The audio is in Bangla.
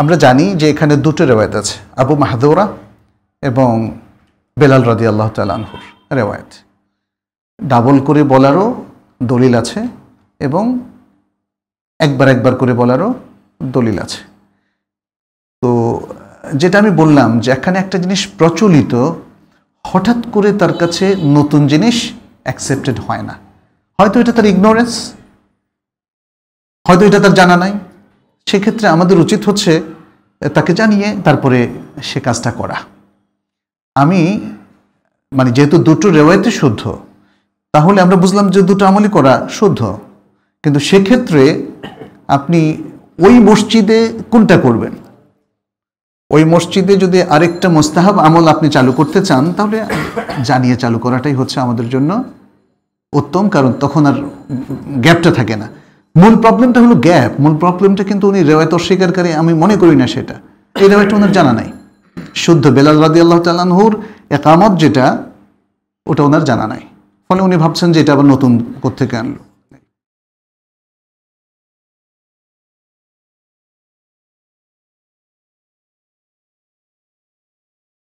আমরা জানি যে এখানে দুটো রেওয়ায়ত আছে আবু মাহাদৌরা এবং বেলাল রাদি আল্লাহ তালহুর রেওয়ায়ত ডাবল করে বলারও দলিল আছে এবং একবার একবার করে বলারও দলিল আছে তো যেটা আমি বললাম যে এখানে একটা জিনিস প্রচলিত হঠাৎ করে তার কাছে নতুন জিনিস অ্যাকসেপ্টেড হয় না হয়তো এটা তার ইগনোরেন্স হয়তো এটা তার জানা নাই সেক্ষেত্রে আমাদের উচিত হচ্ছে তাকে জানিয়ে তারপরে সে কাজটা করা আমি মানে যেহেতু দুটো রেওয়ায়তে শুদ্ধ তাহলে আমরা বুঝলাম যে দুটো আমলই করা শুদ্ধ কিন্তু সেক্ষেত্রে আপনি ওই মসজিদে কোনটা করবেন ওই মসজিদে যদি আরেকটা মোস্তাহাব আমল আপনি চালু করতে চান তাহলে জানিয়ে চালু করাটাই হচ্ছে আমাদের জন্য উত্তম কারণ তখন আর গ্যাপটা থাকে না মূল প্রবলেমটা হলো গ্যাপ মূল প্রবলেমটা কিন্তু উনি রেওয়ায়ত করে আমি মনে করি না সেটা এই রেওয়ায়তটা ওনার জানা নাই শুদ্ধ বেলাল রাদি আল্লাহ তাল্লাহুর একামত যেটা ওটা ওনার জানা নাই ফলে উনি ভাবছেন যে এটা আবার নতুন কোথেকে আনলো